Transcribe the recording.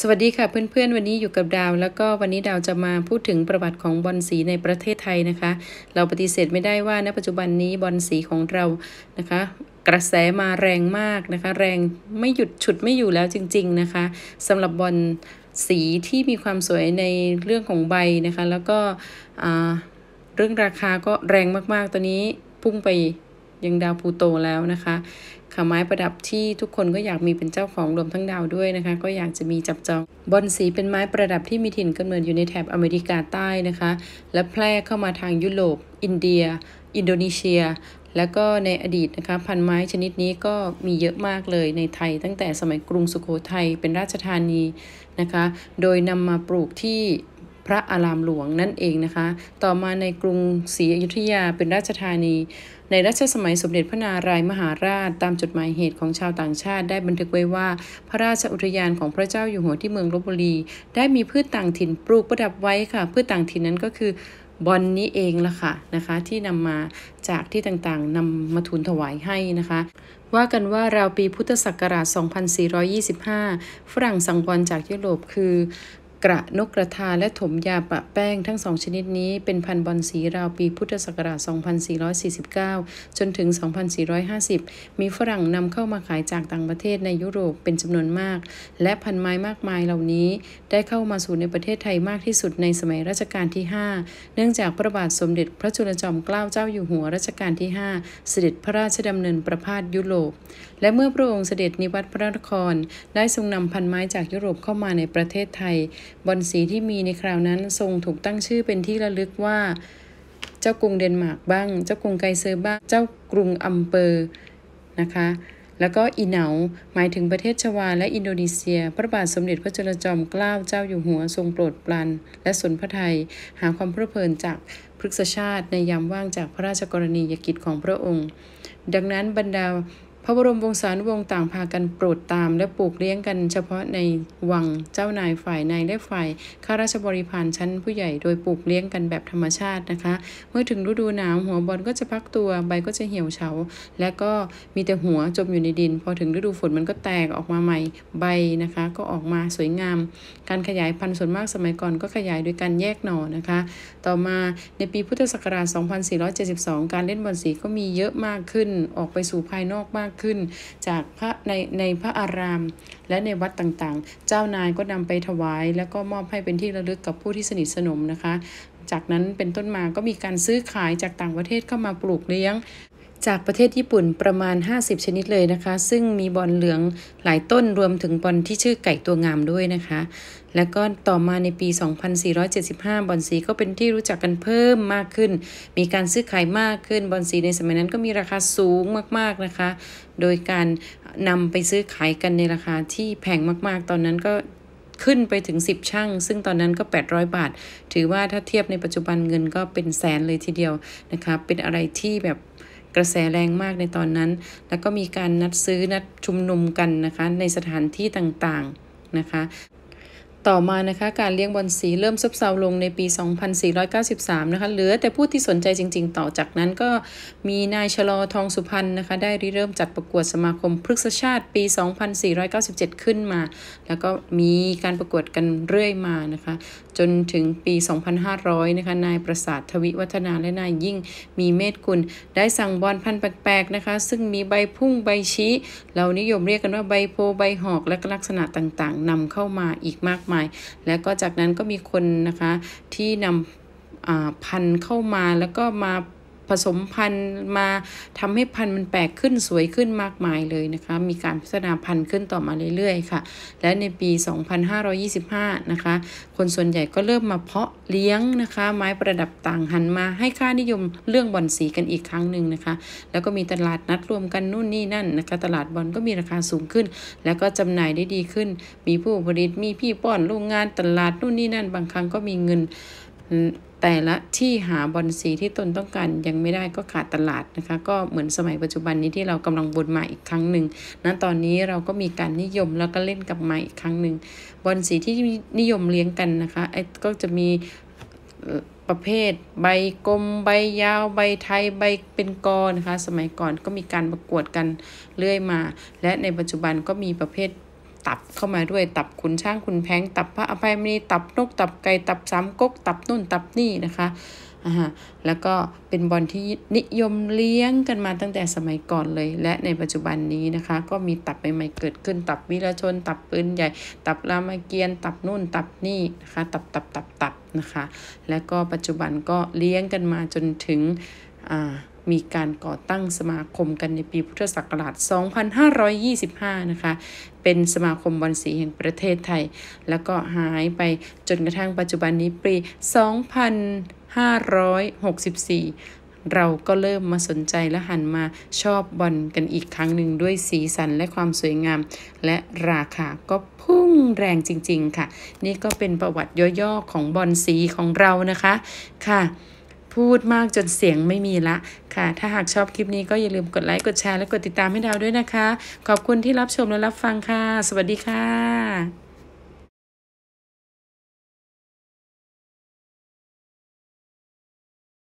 สวัสดีค่ะ เพื่อนๆ วันนี้อยู่กับดาว แล้วก็วันนี้ดาวจะมาพูดถึงประวัติของบอลสีในประเทศไทยนะคะ เราปฏิเสธไม่ได้ว่าณปัจจุบันนี้บอลสีของเรานะคะ กระแสมาแรงมากนะคะ แรงไม่หยุดฉุดไม่อยู่แล้วจริง ๆนะคะ สำหรับบอลสีที่มีความสวยในเรื่องของใบนะคะแล้วก็เรื่องราคาก็แรงมากๆตัวนี้พุ่งไปยังดาวพูโตแล้วนะคะขาไม้ประดับที่ทุกคนก็อยากมีเป็นเจ้าของรวมทั้งดาวด้วยนะคะ ก็อยากจะมีจับจอง บอนสีเป็นไม้ประดับที่มีถิ่นกำเนิดอยู่ในแถบอเมริกาใต้นะคะ และแพร่เข้ามาทางยุโรป อินเดีย อินโดนีเซีย แล้วก็ในอดีตนะคะ พันไม้ชนิดนี้ก็มีเยอะมากเลยในไทยตั้งแต่สมัยกรุงสุโขทัยเป็นราชธานีนะคะ โดยนำมาปลูกที่พระอารามหลวงนั่นเองนะคะ ต่อมาในกรุงศรีอยุธยา เป็นราชธานี ในรัชสมัยสมเด็จพระนารายมหาราชตามจดหมายเหตุของชาวต่างชาติ ได้บันทึกไว้ว่าพระราชอุทยานของพระเจ้าอยู่หัวที่เมืองลบบุรี ได้มีพืชต่างถิ่นปลูกประดับไว้ค่ะ พืชต่างถิ่นนั้นก็คือบอลนนี้เองละค่ะนะคะ ที่นำมาจากที่ต่างๆนำมาทูลถวายให้นะคะ ว่ากันว่าราวปีพุทธศักราช 2425 ฝรั่งสังวรจากยุโรปคือกระนกกระทาและถมยาปะแป้งทั้งสองชนิดนี้เป็นพันบอลสีราวปีพุทธศักราช2449 จนถึง 2450 มีฝรั่งนำเข้ามาขายจากต่างประเทศในยุโรปเป็นจำนวนมาก และพันไม้มากมายเหล่านี้ได้เข้ามาสู่ในประเทศไทยมากที่สุดในสมัยรัชกาลที่ 5 เนื่องจากพระบาทสมเด็จพระจุลจอมเกล้าเจ้าอยู่หัวรัชกาลที่5เสด็จพระราชดำเนินประพาสยุโรป และเมื่อพระองค์เสด็จนิวัตรพระนคร ได้ทรงนำพันไม้จากยุโรปเข้ามาในประเทศไทยบอลสีที่มีในคราวนั้นทรงถูกตั้งชื่อเป็นที่ระลึกว่าเจ้ากรุงเดนมาร์กบ้าง เจ้ากรุงไกเซอร์บ้าง เจ้ากรุงอัมเปอร์นะคะแล้วก็อีเหนา หมายถึงประเทศชวา และอินโดนีเซีย พระบาทสมเด็จพระจุลจอม เกล้าเจ้าอยู่หัวทรงโปรดปรานและสนพระไทยหาความเพลิดเพลินจากพฤกษชาติในยามว่างจากพระราชกรณียกิจของพระองค์ ดังนั้นบรรดาพระบรมวงศานุวงศ์ต่างพากันโปรดตาม และปลูกเลี้ยงกันเฉพาะในวังเจ้านายฝ่ายในและฝ่ายข้าราชบริพารชั้นผู้ใหญ่โดยปลูกเลี้ยงกันแบบธรรมชาตินะคะเมื่อถึงฤดูหนาวหัวบอลก็จะพักตัวใบก็จะเหี่ยวเฉาและก็มีแต่หัวจมอยู่ในดิน พอถึงฤดูฝนมันก็แตกออกมาใหม่ใบนะคะ ก็ออกมาสวยงาม การขยายพันธุ์ส่วนมากสมัยก่อนก็ขยายโดยการแยกหน่อนะคะต่อมาในปีพุทธศักราช 2472 การเล่นบอลสีก็มีเยอะมากขึ้นออกไปสู่ภายนอกมากขึ้น จากพระในในพระอารามและในวัดต่างๆ เจ้านายก็นำไปถวาย แล้วก็มอบให้เป็นที่ระลึกกับผู้ที่สนิทสนมนะคะ จากนั้นเป็นต้นมาก็มีการซื้อขายจากต่างประเทศเข้ามาปลูกเลี้ยงจากประเทศญี่ปุ่นประมาณ 50 ชนิดเลยนะคะ ซึ่งมีบอลเหลืองหลายต้นรวมถึงบอลที่ชื่อไก่ตัวงามด้วยนะคะ แล้วก็ต่อมาในปี 2475 บอลสีก็เป็นที่รู้จักกันเพิ่มมากขึ้น มีการซื้อขายมากขึ้น บอลสีในสมัยนั้นก็มีราคาสูงมาก ๆนะคะ โดยการนำไปซื้อขายกันในราคาที่แพงมากๆ ตอนนั้นก็ขึ้นไปถึง 10ช่างซึ่งตอนนั้นก็800บาท ถือว่าถ้าเทียบในปัจจุบันเงินก็เป็นแสนเลยทีเดียวนะคะ เป็นอะไรที่แบบกระแสแรงมากในตอนนั้น แล้วก็มีการนัดซื้อนัดชุมนุมกันนะคะ ในสถานที่ต่างๆนะคะต่อมานะคะการเลี้ยงบอลสีเริ่มซบเซาลงในปี 2493นะคะเหลือแต่ผู้ที่สนใจจริงๆ ต่อจากนั้นก็มีนายชลอทองสุพรรณนะคะ ได้ริเริ่มจัดประกวดสมาคมพฤกษชาติปี 2497 ขึ้นมา แล้วก็มีการประกวดกันเรื่อยมานะคะจนถึงปี 2500นะคะนายประสาททวิวัฒนาและนายยิ่งมีเมธกุลได้สั่งบอลพันธุ์แปลกๆนะคะซึ่งมีใบพุ่งใบชี้เรานิยมเรียกกันว่าใบโพใบหอกและลักษณะต่างๆนำเข้ามาอีกมากมายมายและก็จากนั้นก็มีคนนะคะที่นำพันเข้ามาแล้วก็มาผสมพันธุ์มาทำให้พันธุ์มันแปลกขึ้นสวยขึ้นมากมายเลยนะคะมีการพัฒนาพันธุ์ขึ้นต่อมาเรื่อยๆ ค่ะ และในปี 2525 นะคะคนส่วนใหญ่ก็เริ่มมาเพาะเลี้ยงนะคะ ไม้ประดับต่างหันมาให้ค่านิยมเรื่องบอลสีกันอีกครั้งหนึ่งนะคะ แล้วก็มีตลาดนัดรวมกันนู่นนี่นั่นนะคะตลาดบอลก็มีราคาสูงขึ้น แล้วก็จำหน่ายได้ดีขึ้น มีผู้ผลิตมีพี่ป้อนโรงงานตลาดนู่นนี่นั่น บางครั้งก็มีเงินแต่ละที่หาบอลสีที่ตนต้องการยังไม่ได้ก็ขาดตลาดนะคะ ก็เหมือนสมัยปัจจุบันนี้ที่เรากำลังบนม่อีกครั้งหนึ่งนะตอนนี้เราก็มีการนิยมแล้วก็เล่นกับใหม่อีกครั้งหนึ่งบอลสีที่นิยมเลี้ยงกันนะคะไอ้ก็จะมีประเภทใบกลมใบยาวใบไทยใบเป็นกอนะคะสมัยก่อนก็มีการประกวดกันเรื่อยมา และในปัจจุบันก็มีประเภทตับเข้ามาด้วยตับขุนช้างขุนแพง ตับพระอภัยมณีตับนกตับไก่ตับสามก๊กตับนุ่นตับนี่นะคะอ่าแล้วก็เป็นบอลที่นิยมเลี้ยงกันมาตั้งแต่สมัยก่อนเลย และในปัจจุบันนี้นะคะ ก็มีตับใหม่ๆเกิดขึ้นตับวิรชนตับปืนใหญ่ตับรามเกียรติตับนุ่นตับนี่นะคะตับตับตับตับนะคะ แล้วก็ปัจจุบันก็เลี้ยงกันมาจนถึงอ่ามีการก่อตั้งสมาคมกันในปีพุทธศักราช 2525 นะคะ เป็นสมาคมบอลสีแห่งประเทศไทย แล้วก็หายไปจนกระทั่งปัจจุบันนี้ปี 2564 เราก็เริ่มมาสนใจและหันมาชอบบอลกันอีกครั้งหนึ่งด้วยสีสันและความสวยงาม และราคาก็พุ่งแรงจริงๆค่ะ นี่ก็เป็นประวัติย่อๆของบอลสีของเรานะคะ ค่ะพูดมากจนเสียงไม่มีละค่ะ ถ้าหากชอบคลิปนี้ก็อย่าลืมกดไลค์ กดแชร์ และกดติดตามให้ดาวด้วยนะคะ ขอบคุณที่รับชมและรับฟังค่ะ สวัสดีค่ะ